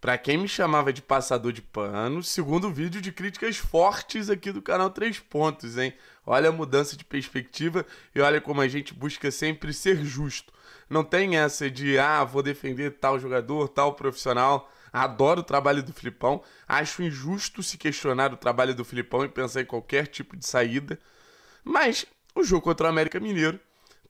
Pra quem me chamava de passador de pano, segundo vídeo de críticas fortes aqui do canal Três Pontos, hein? Olha a mudança de perspectiva e olha como a gente busca sempre ser justo. Não tem essa de, ah, vou defender tal jogador, tal profissional. Adoro o trabalho do Filipão. Acho injusto se questionar o trabalho do Filipão e pensar em qualquer tipo de saída. Mas o jogo contra o América Mineiro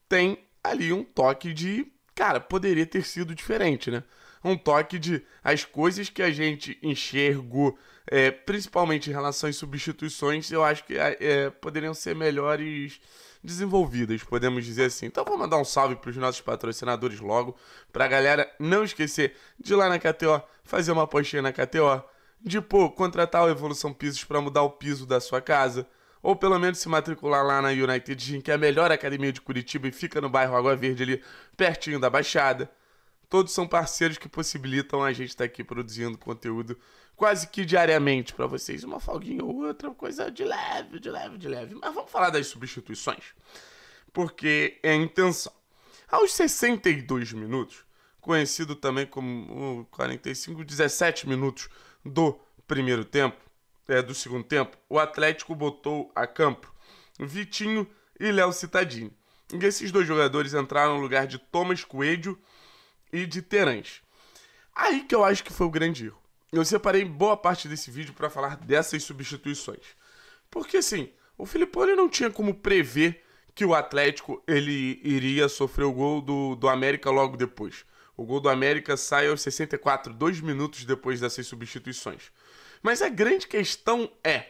tem ali um toque de, cara, poderia ter sido diferente, né? um toque de as coisas que a gente enxergou é, principalmente em relação às substituições, eu acho que é, é poderiam ser melhores desenvolvidas, podemos dizer assim. Então vou mandar um salve para os nossos patrocinadores logo, para a galera não esquecer de ir lá na KTO, fazer uma apostinha na KTO, de pô, contratar o Evolução Pisos para mudar o piso da sua casa, ou pelo menos se matricular lá na United Gym, que é a melhor academia de Curitiba e fica no bairro Água Verde ali, pertinho da Baixada. Todos são parceiros que possibilitam a gente estar tá aqui produzindo conteúdo quase que diariamente para vocês. Uma folguinha ou outra, coisa de leve, de leve, de leve. Mas vamos falar das substituições, porque é a intenção. Aos 62 minutos, conhecido também como 45, 17 minutos do primeiro tempo, é, do segundo tempo, o Atlético botou a campo Vitinho e Léo Citadini. E esses dois jogadores entraram no lugar de Thomas Coelho e de Terãs. Aí que eu acho que foi o grande erro. Eu separei boa parte desse vídeo para falar dessas substituições. Porque assim, o Filipão ele não tinha como prever que o Atlético ele iria sofrer o gol do, do América logo depois. O gol do América sai aos 64, dois minutos depois dessas substituições. Mas a grande questão é,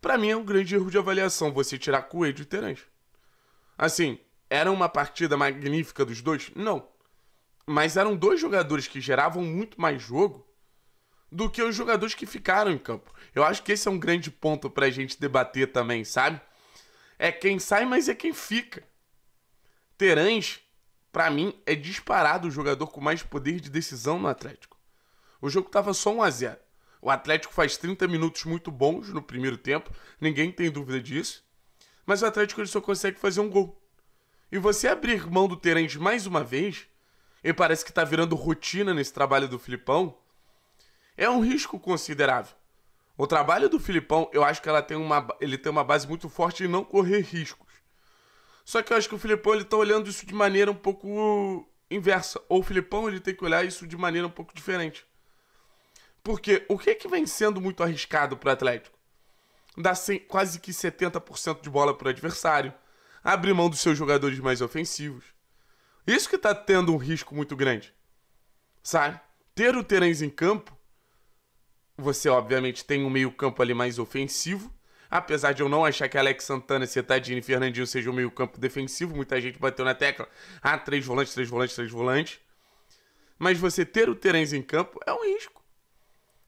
para mim é um grande erro de avaliação você tirar Coelho e Terãs. Assim, era uma partida magnífica dos dois? Não. Mas eram dois jogadores que geravam muito mais jogo do que os jogadores que ficaram em campo. Eu acho que esse é um grande ponto pra gente debater também, sabe? É quem sai, mas é quem fica. Terãs, para mim, é disparado o jogador com mais poder de decisão no Atlético. O jogo tava só 1 a 0. O Atlético faz 30 minutos muito bons no primeiro tempo, ninguém tem dúvida disso. Mas o Atlético ele só consegue fazer um gol. E você abrir mão do Terãs mais uma vez, e parece que está virando rotina nesse trabalho do Filipão, é um risco considerável. O trabalho do Filipão, eu acho que ela tem uma, ele tem uma base muito forte em não correr riscos. Só que eu acho que o Filipão ele tá olhando isso de maneira um pouco inversa. Ou o Filipão ele tem que olhar isso de maneira um pouco diferente. Porque o que é que vem sendo muito arriscado para o Atlético? Dá quase que 70% de bola para o adversário, abrir mão dos seus jogadores mais ofensivos isso que tá tendo um risco muito grande. Sabe? Ter o Terence em campo, você obviamente tem um meio-campo ali mais ofensivo. Apesar de eu não achar que Alex Santana, Cetadini e Fernandinho sejam um meio-campo defensivo, muita gente bateu na tecla. Ah, três volantes, três volantes, três volantes. Mas você ter o Terence em campo é um risco.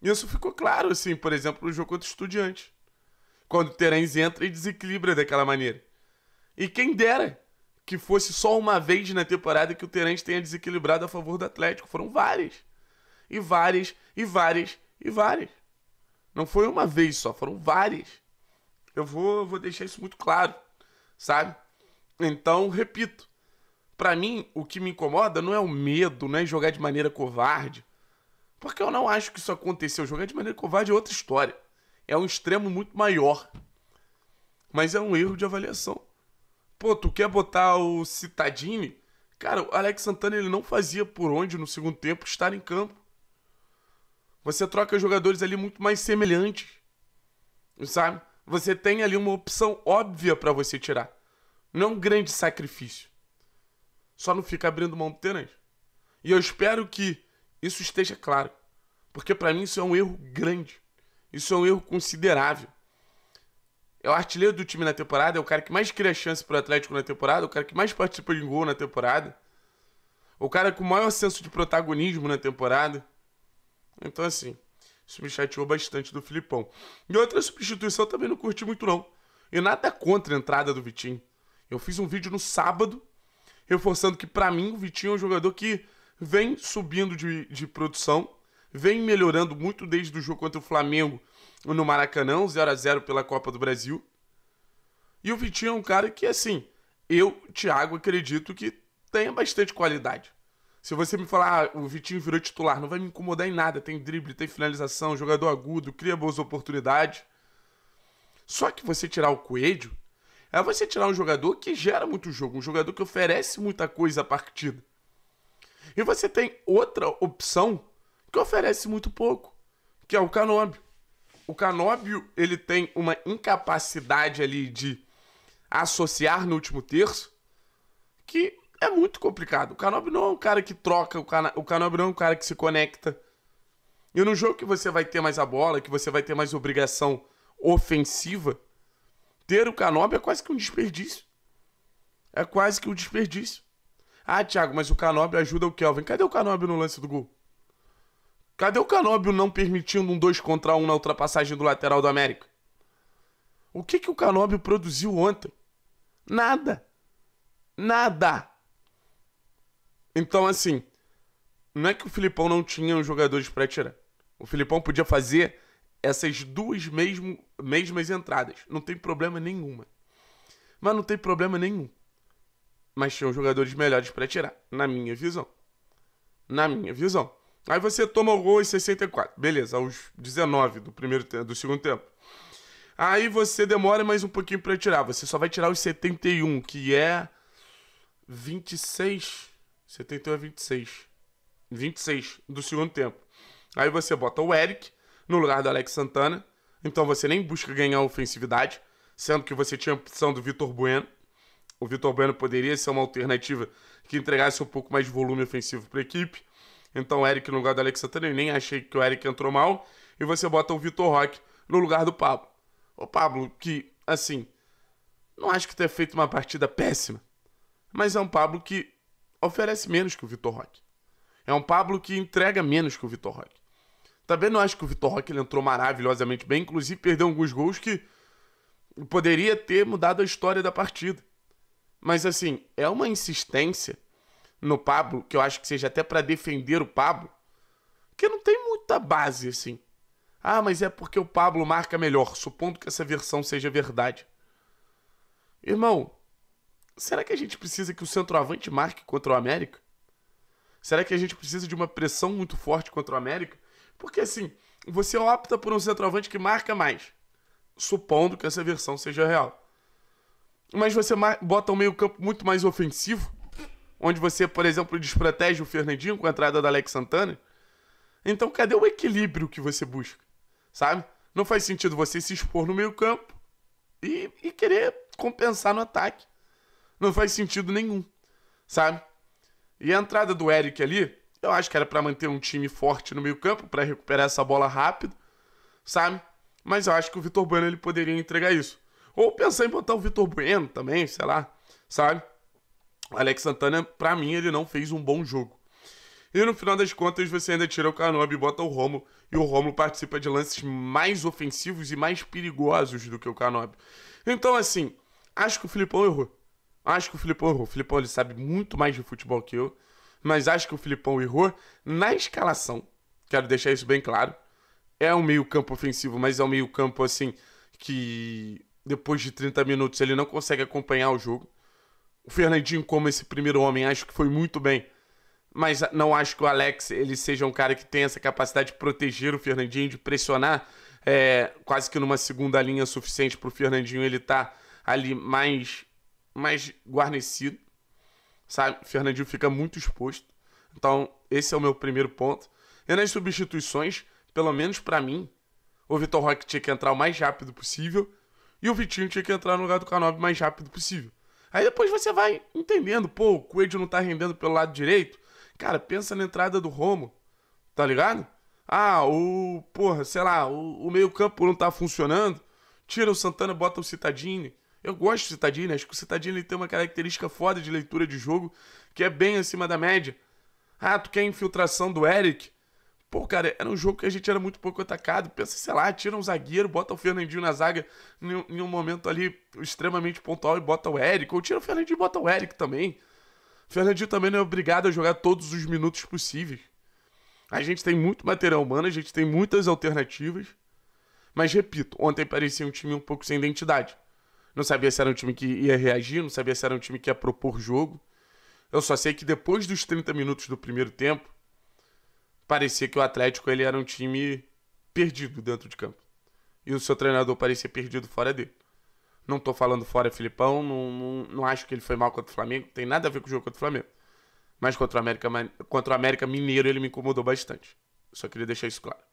Isso ficou claro, assim, por exemplo, no jogo contra o Estudiantes. Quando o Terence entra e desequilibra daquela maneira. E quem dera que fosse só uma vez na temporada que o Terence tenha desequilibrado a favor do Atlético. Foram várias. E várias, e várias, e várias. Não foi uma vez só, foram várias. Eu vou, vou deixar isso muito claro, sabe? Então, repito. Para mim, o que me incomoda não é o medo, não é jogar de maneira covarde. Porque eu não acho que isso aconteceu. Jogar de maneira covarde é outra história. É um extremo muito maior. Mas é um erro de avaliação. Pô, tu quer botar o Citadini? Cara, o Alex Santana ele não fazia por onde no segundo tempo estar em campo. Você troca jogadores ali muito mais semelhantes. Sabe? Você tem ali uma opção óbvia para você tirar. Não é um grande sacrifício. Só não fica abrindo mão apenas. E eu espero que isso esteja claro. Porque para mim isso é um erro grande. Isso é um erro considerável é o artilheiro do time na temporada, é o cara que mais cria chance pro Atlético na temporada, é o cara que mais participa de gol na temporada, é o cara com o maior senso de protagonismo na temporada. Então, assim, isso me chateou bastante do Filipão. E outra substituição eu também não curti muito, não. E nada contra a entrada do Vitinho. Eu fiz um vídeo no sábado, reforçando que, para mim, o Vitinho é um jogador que vem subindo de, de produção, vem melhorando muito desde o jogo contra o Flamengo no Maracanã, 0 a 0 pela Copa do Brasil. E o Vitinho é um cara que, assim, eu, Thiago, acredito que tenha bastante qualidade. Se você me falar, ah, o Vitinho virou titular, não vai me incomodar em nada. Tem drible, tem finalização, jogador agudo, cria boas oportunidades. Só que você tirar o Coelho é você tirar um jogador que gera muito jogo, um jogador que oferece muita coisa à partida. E você tem outra opção que oferece muito pouco, que é o Canóbio o Canóbio ele tem uma incapacidade ali de associar no último terço que é muito complicado. O Canóbio não é um cara que troca, o, Cana... o Canóbio não é um cara que se conecta. E no jogo que você vai ter mais a bola, que você vai ter mais obrigação ofensiva, ter o Canóbio é quase que um desperdício. É quase que um desperdício. Ah, Thiago, mas o Canóbio ajuda o Kelvin. Cadê o Canóbio no lance do gol? Cadê o Canóbio não permitindo um 2 contra 1 um na ultrapassagem do lateral do América? O que, que o Canóbio produziu ontem? Nada. Nada. Então, assim, não é que o Filipão não tinha os jogadores para tirar. O Filipão podia fazer essas duas mesmo, mesmas entradas. Não tem problema nenhuma. Mas não tem problema nenhum. Mas tinham jogadores melhores para tirar, na minha visão. Na minha visão. Aí você toma o gol e 64, beleza, aos 19 do, primeiro, do segundo tempo. Aí você demora mais um pouquinho para tirar, você só vai tirar os 71, que é 26, 71 é 26, 26 do segundo tempo. Aí você bota o Eric no lugar do Alex Santana, então você nem busca ganhar ofensividade, sendo que você tinha a opção do Vitor Bueno. O Vitor Bueno poderia ser uma alternativa que entregasse um pouco mais de volume ofensivo para a equipe. Então o Eric no lugar do Alex Santana, eu nem achei que o Eric entrou mal. E você bota o Vitor Roque no lugar do Pablo. O Pablo, que, assim, não acho que tenha feito uma partida péssima. Mas é um Pablo que oferece menos que o Vitor Roque. É um Pablo que entrega menos que o Vitor Roque. Também não acho que o Vitor Roque ele entrou maravilhosamente bem, inclusive perdeu alguns gols que poderia ter mudado a história da partida. Mas assim, é uma insistência no Pablo, que eu acho que seja até para defender o Pablo, que não tem muita base assim. Ah, mas é porque o Pablo marca melhor, supondo que essa versão seja verdade. Irmão, será que a gente precisa que o centroavante marque contra o América? Será que a gente precisa de uma pressão muito forte contra o América? Porque assim, você opta por um centroavante que marca mais, supondo que essa versão seja real. Mas você bota um meio-campo muito mais ofensivo, onde você, por exemplo, desprotege o Fernandinho com a entrada da Alex Santana. Então, cadê o equilíbrio que você busca? Sabe? Não faz sentido você se expor no meio-campo e, e querer compensar no ataque. Não faz sentido nenhum, sabe? E a entrada do Eric ali, eu acho que era para manter um time forte no meio-campo, para recuperar essa bola rápido, sabe? Mas eu acho que o Vitor Bueno ele poderia entregar isso. Ou pensar em botar o Vitor Bueno também, sei lá, sabe? Alex Santana, para mim, ele não fez um bom jogo. E no final das contas, você ainda tira o Canobi e bota o Romo. E o Romo participa de lances mais ofensivos e mais perigosos do que o Canobi. Então, assim, acho que o Filipão errou. Acho que o Filipão errou. O Filipão ele sabe muito mais de futebol que eu. Mas acho que o Filipão errou na escalação. Quero deixar isso bem claro. É um meio-campo ofensivo, mas é um meio-campo, assim, que depois de 30 minutos ele não consegue acompanhar o jogo. O Fernandinho, como esse primeiro homem, acho que foi muito bem. Mas não acho que o Alex ele seja um cara que tem essa capacidade de proteger o Fernandinho, de pressionar é, quase que numa segunda linha suficiente para o Fernandinho ele tá ali mais, mais guarnecido. Sabe? O Fernandinho fica muito exposto. Então, esse é o meu primeiro ponto. E nas substituições, pelo menos para mim, o Vitor Roque tinha que entrar o mais rápido possível e o Vitinho tinha que entrar no lugar do Canobi o mais rápido possível. Aí depois você vai entendendo, pô, o Coelho não tá rendendo pelo lado direito. Cara, pensa na entrada do Romo, tá ligado? Ah, o. Porra, sei lá, o, o meio-campo não tá funcionando. Tira o Santana, bota o Citadini. Eu gosto do Citadini, acho que o Citadini tem uma característica foda de leitura de jogo que é bem acima da média. Ah, tu quer infiltração do Eric? Pô, cara, era um jogo que a gente era muito pouco atacado. Pensa, sei lá, tira um zagueiro, bota o Fernandinho na zaga em um momento ali extremamente pontual e bota o Eric. Ou tira o Fernandinho e bota o Eric também. O Fernandinho também não é obrigado a jogar todos os minutos possíveis. A gente tem muito material humano, a gente tem muitas alternativas. Mas repito, ontem parecia um time um pouco sem identidade. Não sabia se era um time que ia reagir, não sabia se era um time que ia propor jogo. Eu só sei que depois dos 30 minutos do primeiro tempo, parecia que o Atlético ele era um time perdido dentro de campo. E o seu treinador parecia perdido fora dele. Não tô falando fora Filipão, não, não, não acho que ele foi mal contra o Flamengo, tem nada a ver com o jogo contra o Flamengo. Mas contra o América, contra o América Mineiro ele me incomodou bastante. Só queria deixar isso claro.